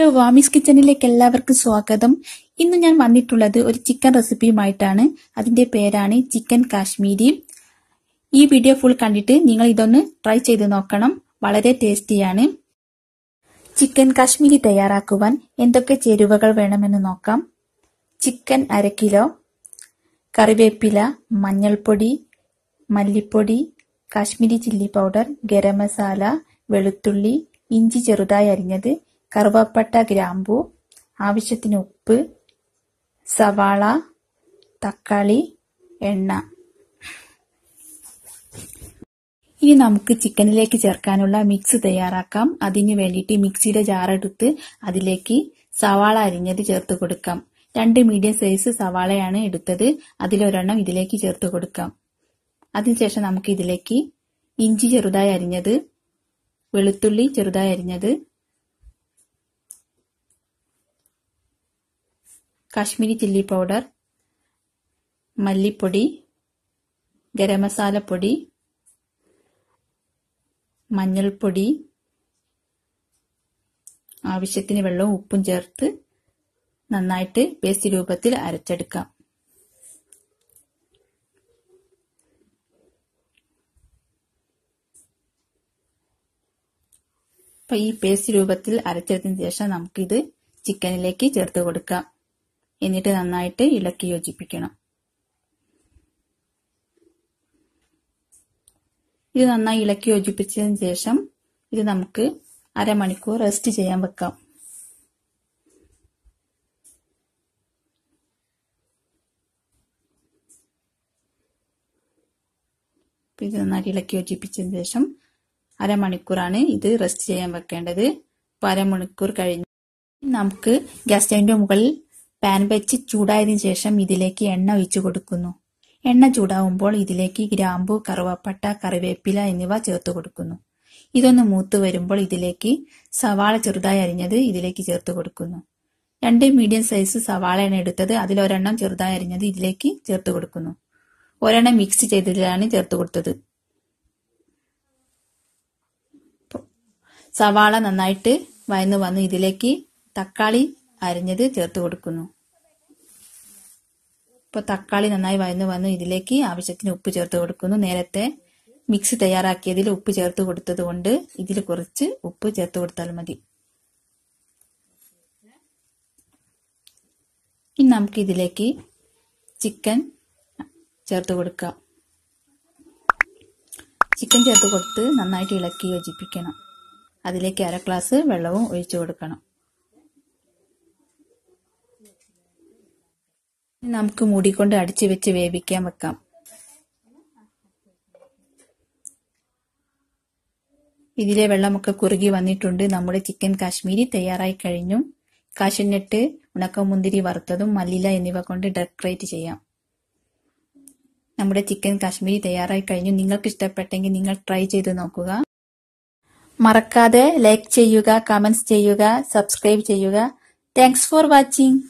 hello വാമിസ് കിച്ചണിലേക്ക് എല്ലാവർക്കും സ്വാഗതം ഇന്ന് ഞാൻ വന്നിട്ടുള്ളത് ഒരു ചിക്കൻ റെസിപ്പിയുമായിട്ടാണ് അതിൻ്റെ പേരാണ് ചിക്കൻ കാശ്മീരി ഈ വീഡിയോ ഫുൾ കണ്ടിട്ട് നിങ്ങൾ ഇതൊന്ന് ട്രൈ ചെയ്ത് നോക്കണം വളരെ ടേസ്റ്റിയാണ് ചിക്കൻ കാശ്മീരി തയ്യാറാക്കുവാൻ എന്തൊക്കെ ചേരുവകൾ വേണമെന്ന് നോക്കാം ചിക്കൻ അര കിലോ കറിവേപ്പില മഞ്ഞൾപ്പൊടി മല്ലിപ്പൊടി കാശ്മീരി ചില്ലി പൗഡർ ഗരം മസാല വെളുത്തുള്ളി ഇഞ്ചി ചെറുതായി അരിഞ്ഞത് കറുവപ്പട്ട ഗ്രാമ്പൂ ആവശ്യത്തിന് ഉപ്പ് സവാള തക്കാളി എണ്ണ ഇനി നമുക്ക് ചിക്കനിലേക്ക് ചേർക്കാനുള്ള മിക്സ് തയ്യാറാക്കാം അതിന് വേണ്ടിയിട്ട് മിക്സിയുടെ ജാറെടുത്ത് അതിലേക്ക് സവാള അരിഞ്ഞത് ചേർത്ത് കൊടുക്കാം രണ്ട് മീഡിയം സൈസ് സവാളയാണ് എടുത്തത് അതിലൊരെണ്ണം ഇതിലേക്ക് ചേർത്ത് കൊടുക്കാം അതിനുശേഷം നമുക്ക് ഇതിലേക്ക് ഇഞ്ചി ചെറുതായി അരിഞ്ഞത് വെളുത്തുള്ളി ചെറുതായി അരിഞ്ഞത് കാശ്മീരി ചില്ലി പൗഡർ മല്ലിപ്പൊടി ഗരം മസാലപ്പൊടി മഞ്ഞൾപ്പൊടി ആവശ്യത്തിന് വെള്ളവും ഉപ്പും ചേർത്ത് നന്നായിട്ട് പേസ്റ്റ് രൂപത്തിൽ അരച്ചെടുക്കാം അപ്പൊ ഈ പേസ്റ്റ് രൂപത്തിൽ അരച്ചെടുത്തതിന് ശേഷം നമുക്കിത് ചിക്കനിലേക്ക് ചേർത്ത് കൊടുക്കാം എന്നിട്ട് നന്നായിട്ട് ഇളക്കി യോജിപ്പിക്കണം ഇത് നന്നായി ഇളക്കി യോജിപ്പിച്ചതിന് ശേഷം ഇത് നമുക്ക് അരമണിക്കൂർ റെസ്റ്റ് ചെയ്യാൻ വെക്കാം ഇത് നന്നായിട്ട് ഇളക്കി യോജിപ്പിച്ചതിന് ശേഷം അരമണിക്കൂറാണ് ഇത് റെസ്റ്റ് ചെയ്യാൻ വെക്കേണ്ടത് അപ്പൊ അരമണിക്കൂർ കഴിഞ്ഞ് നമുക്ക് ഗ്യാസ് സ്റ്റൈൻ്റെ മുകളിൽ പാൻ വെച്ച് ചൂടായതിനു ശേഷം ഇതിലേക്ക് എണ്ണ ഒഴിച്ചു കൊടുക്കുന്നു എണ്ണ ചൂടാവുമ്പോൾ ഇതിലേക്ക് ഗ്രാമ്പു കറുവപ്പട്ട കറിവേപ്പില എന്നിവ ചേർത്ത് കൊടുക്കുന്നു ഇതൊന്ന് മൂത്ത് വരുമ്പോൾ ഇതിലേക്ക് സവാള ചെറുതായി അരിഞ്ഞത് ഇതിലേക്ക് ചേർത്ത് കൊടുക്കുന്നു രണ്ട് മീഡിയം സൈസ് സവാളയാണ് എടുത്തത് അതിൽ ഒരെണ്ണം ചെറുതായി അരിഞ്ഞത് ഇതിലേക്ക് ചേർത്ത് കൊടുക്കുന്നു ഒരെണ്ണം മിക്സ് ചെയ്തതിലാണ് ചേർത്ത് കൊടുത്തത് സവാള നന്നായിട്ട് വയന്ന് വന്ന് ഇതിലേക്ക് തക്കാളി അരിഞ്ഞത് ചേർത്ത് കൊടുക്കുന്നു ഇപ്പോൾ തക്കാളി നന്നായി വഴന്നു വന്ന് ഇതിലേക്ക് ആവശ്യത്തിന് ഉപ്പ് ചേർത്ത് കൊടുക്കുന്നു നേരത്തെ മിക്സ് തയ്യാറാക്കിയതിൽ ഉപ്പ് ചേർത്ത് കൊടുത്തത് കൊണ്ട് ഇതിൽ കുറച്ച് ഉപ്പ് ചേർത്ത് കൊടുത്താൽ മതി ഇനി നമുക്ക് ഇതിലേക്ക് ചിക്കൻ ചേർത്ത് കൊടുക്കാം ചിക്കൻ ചേർത്ത് കൊടുത്ത് നന്നായിട്ട് ഇളക്കി യോജിപ്പിക്കണം അതിലേക്ക് അര ഗ്ലാസ് വെള്ളവും ഒഴിച്ചു കൊടുക്കണം നമുക്ക് മൂടിക്കൊണ്ട് അടിച്ചു വെച്ച് വേവിക്കാൻ വെക്കാം ഇതിലെ വെള്ളമൊക്കെ കുറുകി വന്നിട്ടുണ്ട് നമ്മുടെ ചിക്കൻ കാശ്മീരി തയ്യാറായി കഴിഞ്ഞു കാശിനിട്ട് ഉണക്കമുന്തിരി വറുത്തതും മല്ലില എന്നിവ കൊണ്ട് ഡെക്കറേറ്റ് ചെയ്യാം നമ്മുടെ ചിക്കൻ കാശ്മീരി തയ്യാറായി കഴിഞ്ഞു നിങ്ങൾക്ക് ഇഷ്ടപ്പെട്ടെങ്കിൽ നിങ്ങൾ ട്രൈ ചെയ്ത് നോക്കുക മറക്കാതെ ലൈക്ക് ചെയ്യുക കമന്റ്സ് ചെയ്യുക സബ്സ്ക്രൈബ് ചെയ്യുക താങ്ക്സ് ഫോർ വാച്ചിങ്